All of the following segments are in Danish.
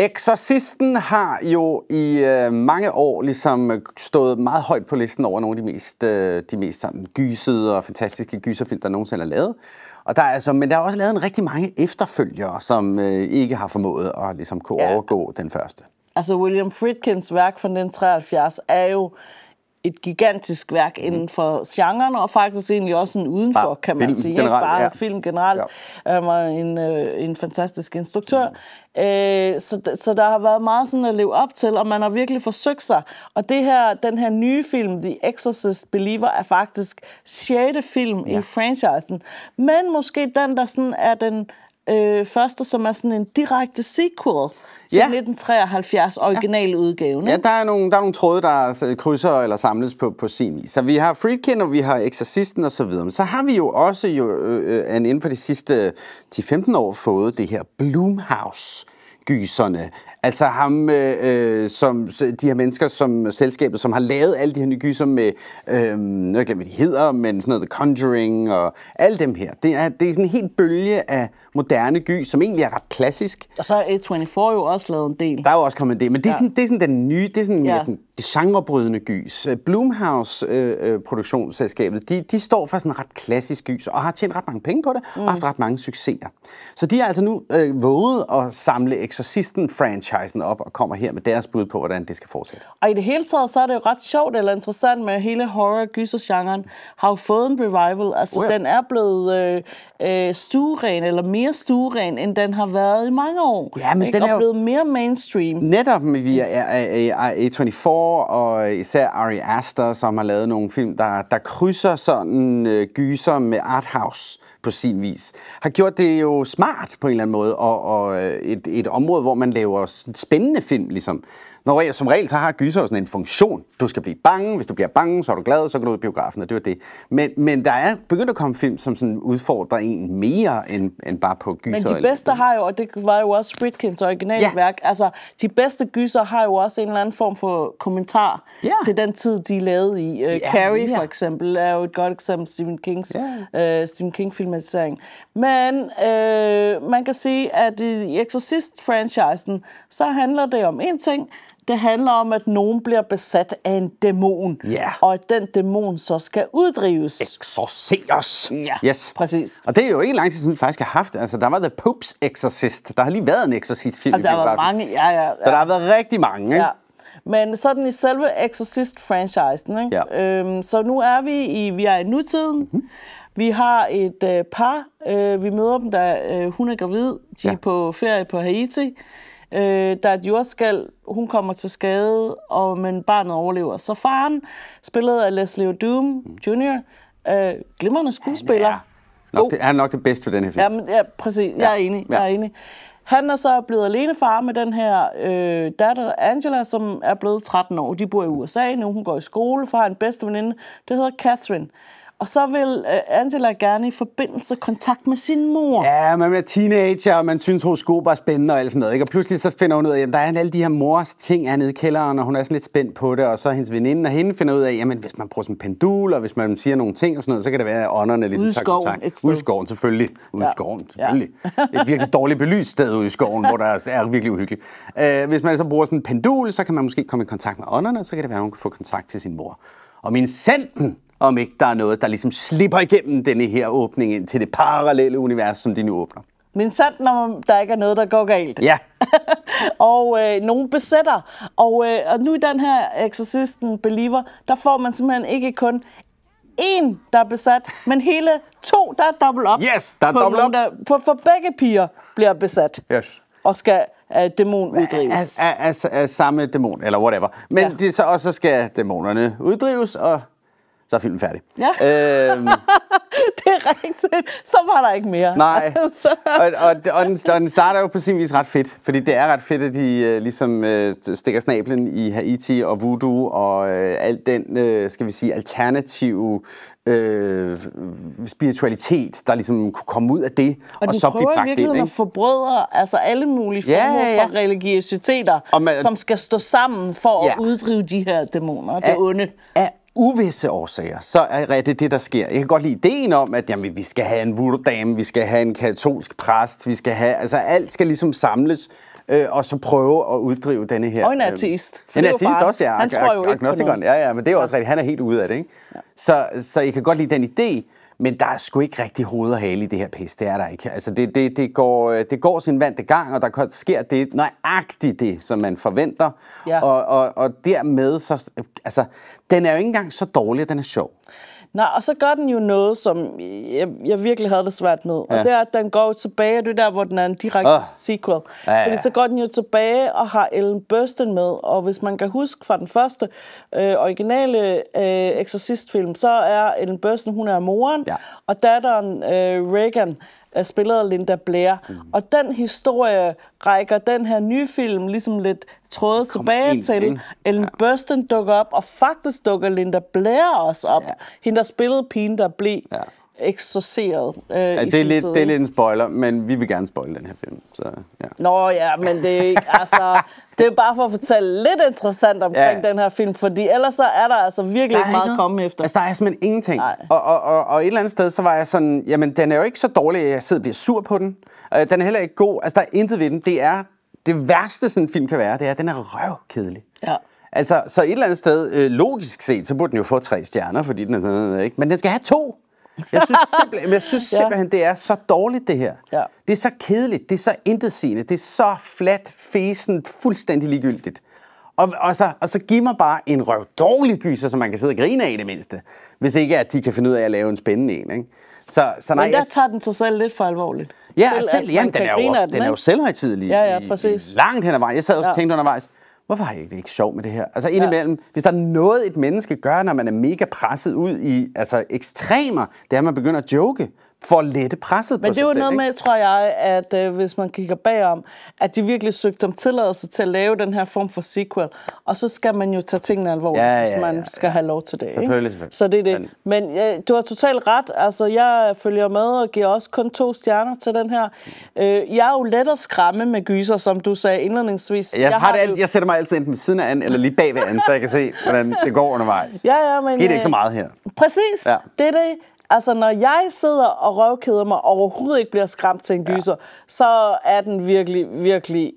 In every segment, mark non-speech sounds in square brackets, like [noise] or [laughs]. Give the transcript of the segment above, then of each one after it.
Exorcisten har jo i øh, mange år ligesom øh, stået meget højt på listen over nogle af de mest, øh, de mest sådan, gysede og fantastiske gyserfilm, der nogensinde er lavet. Og der er altså, men der er også lavet en rigtig mange efterfølgere, som øh, ikke har formået at ligesom, kunne ja. overgå den første. Altså William Friedkins værk fra 1973 er jo et gigantisk værk mm. inden for genren, og faktisk egentlig også en udenfor, bare kan man sige. Generelt, bare ja. film generelt. Ja. Um, en, øh, en fantastisk instruktør. Mm. Øh, så, så der har været meget sådan at leve op til, og man har virkelig forsøgt sig. Og det her, den her nye film, The Exorcist Believer, er faktisk sjette film ja. i franchisen. Men måske den, der sådan er den øh, første, som er sådan en direkte sequel til ja. 1973 originaludgaven. Ja. ja, der er, nogle, der er nogle tråde, der krydser eller samles på, på sin vis. Så vi har Friedkin, og vi har Exorcisten osv. Men så har vi jo også jo, øh, øh inden for de sidste 10-15 år fået det her Bloomhouse gyserne. Altså ham, øh, øh som, de her mennesker, som selskabet, som har lavet alle de her nye gyser med, øh, jeg glemmer, hvad de hedder, men sådan noget The Conjuring og alle dem her. Det er, det er sådan en helt bølge af moderne gys, som egentlig er ret klassisk. Og så er A24 jo også lavet en del. Der er jo også kommet en del, men det er, ja. sådan, det er sådan den nye, det er sådan, ja. en sådan genrebrydende gys. Øh, Blumhouse øh, øh, produktionsselskabet, de, de står for sådan en ret klassisk gys, og har tjent ret mange penge på det, mm. og haft ret mange succeser. Så de har altså nu øh, våget at samle Exorcisten-franchisen op og kommer her med deres bud på, hvordan det skal fortsætte. Og i det hele taget, så er det jo ret sjovt eller interessant med hele horror-gyser-genren har jo fået en revival. Altså, oh ja. den er blevet øh, øh, stueren, eller mere stueren, end den har været i mange år. Ja, men ikke? den er og blevet mere mainstream. Netop via A24 og især Ari Aster, som har lavet nogle film, der, der krydser sådan øh, gyser med arthouse på sin vis, har gjort det jo smart på en eller anden måde, og, og øh, et, et område, hvor man laver spændende film, ligesom. Når, som regel så har gyser sådan en funktion. Du skal blive bange, hvis du bliver bange, så er du glad, så går du ud i biografen, og det er det. Men, men der er begyndt at komme film, som sådan udfordrer en mere end, end bare på gyser. Men de bedste har jo, og det var jo også Fritkins originalværk, ja. Værk, altså de bedste gyser har jo også en eller anden form for kommentar ja. til den tid, de lavede i. Uh, Carrie ja. for eksempel er jo et godt eksempel, Stephen Kings ja. uh, Stephen King-filmatisering. Men uh, man kan sige, at i Exorcist-franchisen, så handler det om en ting, det handler om, at nogen bliver besat af en dæmon, yeah. og at den dæmon så skal uddrives. Exorceres. Ja, yes. præcis. Og det er jo ikke lang tid siden, vi faktisk har haft. Altså, der var The Pope's Exorcist. Der har lige været en exorcist-film. der har været mange, ja, ja, ja. Så der har været rigtig mange, ikke? Ja. Men sådan i selve Exorcist-franchisen, ikke? Ja. Øhm, så nu er vi i, vi er i nutiden. Mm-hmm. Vi har et øh, par, øh, vi møder dem, da øh, hun er gravid. De ja. er på ferie på Haiti øh, der er et jordskald, hun kommer til skade, og, men barnet overlever. Så faren, spillet af Leslie Doom Jr., øh, glimrende skuespiller. Han er, nok det, han er nok det bedste for den her film. Ja, men, ja præcis. Jeg er enig. Ja. Jeg er enig. Han er så blevet alene far med den her øh, datter, Angela, som er blevet 13 år. De bor i USA nu, hun går i skole, for har en bedste veninde, det hedder Catherine. Og så vil øh, Angela gerne i forbindelse kontakt med sin mor. Ja, man er teenager, og man synes, horoskoper er spændende og alt sådan noget. Ikke? Og pludselig så finder hun ud af, at der er alle de her mors ting er nede i kælderen, og hun er sådan lidt spændt på det. Og så hendes veninde og hende finder ud af, jamen hvis man bruger sådan en pendul, og hvis man siger nogle ting og sådan noget, så kan det være, at ånderne ligesom tager kontakt. Ude i skoven, selvfølgelig. Ude ja. i skoven, selvfølgelig. Et virkelig dårligt belyst sted ude i skoven, hvor der er virkelig uhyggeligt. Øh, hvis man så bruger sådan en pendul, så kan man måske komme i kontakt med ånderne, så kan det være, at hun kan få kontakt til sin mor. Og min senten, om ikke der er noget, der ligesom slipper igennem denne her åbning ind til det parallelle univers, som de nu åbner. Men sandt, når der ikke er noget, der går galt. Ja. [laughs] og øh, nogen besætter. Og, øh, og nu i den her Exorcisten Believer, der får man simpelthen ikke kun en, der er besat, men hele to, der er dobbelt op. Yes, der er dobbelt op. Der, på, for begge piger bliver besat. Yes. Og skal øh, dæmon uddrives. Af, af samme dæmon, eller whatever. Men ja. de, så, og så skal dæmonerne uddrives, og så er filmen færdig. Ja. Øhm, [laughs] det er rigtigt. Så var der ikke mere. Nej, [laughs] altså. og, og, og, den, og den starter jo på sin vis ret fedt, fordi det er ret fedt, at de uh, ligesom uh, stikker snablen i Haiti og voodoo og uh, alt den, uh, skal vi sige, alternative uh, spiritualitet, der ligesom kunne komme ud af det, og, og så blive bragt ind. Og prøver i virkeligheden at forbrødre altså alle mulige former ja, ja, ja. for religiøsiteter, og man, som skal stå sammen for ja. at uddrive de her dæmoner, det onde. Ja, uvisse årsager, så er det det, der sker. Jeg kan godt lide ideen om, at jamen, vi skal have en vurdame, dame vi skal have en katolsk præst, vi skal have, altså alt skal ligesom samles, øh, og så prøve at uddrive denne her... Og en artist. Øh, en artist bare, også, ja. Han tror jo ikke på noget. Ja, ja, men det er jo også rigtigt. Han er helt ude af det, ikke? Ja. Så, så I kan godt lide den idé, men der er sgu ikke rigtig hoved og hale i det her pis. Det er der ikke. Altså, det, det, det, går, øh, det går sin vante gang, og der sker det nøjagtigt det, som man forventer. Ja. Og, og, og dermed så... Altså, den er jo ikke engang så dårlig, at den er sjov. Nej, og så gør den jo noget, som jeg, jeg virkelig havde det svært med. Ja. Og det er, at den går tilbage, og det er der, hvor den er en direkte oh. sequel. Ja, ja. Fordi så går den jo tilbage og har Ellen Burstyn med, og hvis man kan huske fra den første øh, originale øh, Exorcist-film, så er Ellen Burstyn, hun er moren, ja. og datteren øh, Reagan af Linda Blair. Mm. Og den historie rækker den her nye film ligesom lidt tråde tilbage ind, til. Ellen ja. Burstyn dukker op, og faktisk dukker Linda Blair også op. Ja. Hende, der spillede pigen, der blev ja eksorceret. Øh, ja, det, er lidt, det er lidt en spoiler, men vi vil gerne spoile den her film. Så, ja. Nå ja, men det, altså, det er bare for at fortælle lidt interessant omkring ja. den her film, fordi ellers så er der altså virkelig der ikke meget at komme efter. Altså, der er simpelthen ingenting. Og, og, og, og et eller andet sted, så var jeg sådan, jamen den er jo ikke så dårlig, at jeg sidder og bliver sur på den. Øh, den er heller ikke god. Altså, der er intet ved den. Det er det værste, sådan en film kan være, det er, at den er røvkedelig. Ja. Altså, så et eller andet sted, øh, logisk set, så burde den jo få tre stjerner, fordi den er sådan, ikke? men den skal have to. Jeg synes simpelthen, jeg synes simpelthen ja. det er så dårligt, det her. Ja. Det er så kedeligt, det er så intetsigende, det er så flat, fæsent, fuldstændig ligegyldigt. Og, og, så, og så giv mig bare en røv dårlig gyser, som man kan sidde og grine af i det mindste. Hvis ikke, at de kan finde ud af at lave en spændende en. Ikke? Så, så nej, Men der jeg... tager den sig selv lidt for alvorligt. Ja, selv, selv jamen, den, er jo, den, den er jo selvhøjtidelig ja, ja, præcis. I, langt hen ad vejen. Jeg sad også ja. og tænkte undervejs, hvorfor har jeg det ikke sjov med det her? Altså indimellem, ja. hvis der er noget, et menneske gør, når man er mega presset ud i altså, ekstremer, det er, at man begynder at joke for at lette presset Men på sig selv. Men det er jo noget ikke? med, tror jeg, at øh, hvis man kigger bagom, at de virkelig søgte om tilladelse til at lave den her form for sequel. Og så skal man jo tage tingene alvorligt, ja, ja, ja, hvis man ja, ja. skal have lov til det. Selvfølgelig, ikke? selvfølgelig. Så det er det. Men, Men øh, du har totalt ret. Altså, jeg følger med og giver også kun to stjerner til den her. Øh, jeg er jo let at skræmme med gyser, som du sagde indledningsvis. Jeg, jeg, har det alt, jo... jeg sætter mig altid enten ved siden af anden, eller lige bagved anden, så jeg kan se, hvordan det går undervejs. Ja, ja, men, Skete øh, ikke så øh, meget her. Præcis. Ja. Det er det. Altså, når jeg sidder og røvkeder mig og overhovedet ikke bliver skræmt til en gyser, ja. så er den virkelig, virkelig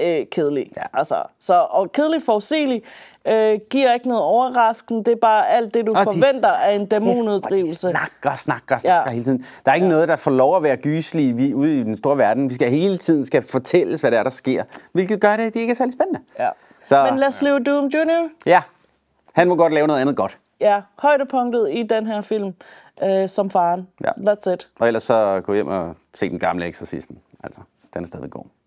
øh, kedelig. Ja. Altså, så, og kedelig forudsigelig øh, giver ikke noget overraskende. Det er bare alt det, du og forventer de, af en dæmonuddrivelse. De snakker, snakker, snakker ja. hele tiden. Der er ikke ja. noget, der får lov at være gyselig vi, ude i den store verden. Vi skal hele tiden skal fortælles, hvad der er, der sker. Hvilket gør det, at de ikke er særlig spændende. Ja. Så, Men lad os leve Doom Jr. Ja, han må godt lave noget andet godt. Ja, højdepunktet i den her film øh, som faren. Ja. That's it. Og ellers så gå hjem og se den gamle eksorcisten. Altså, den er stadig god.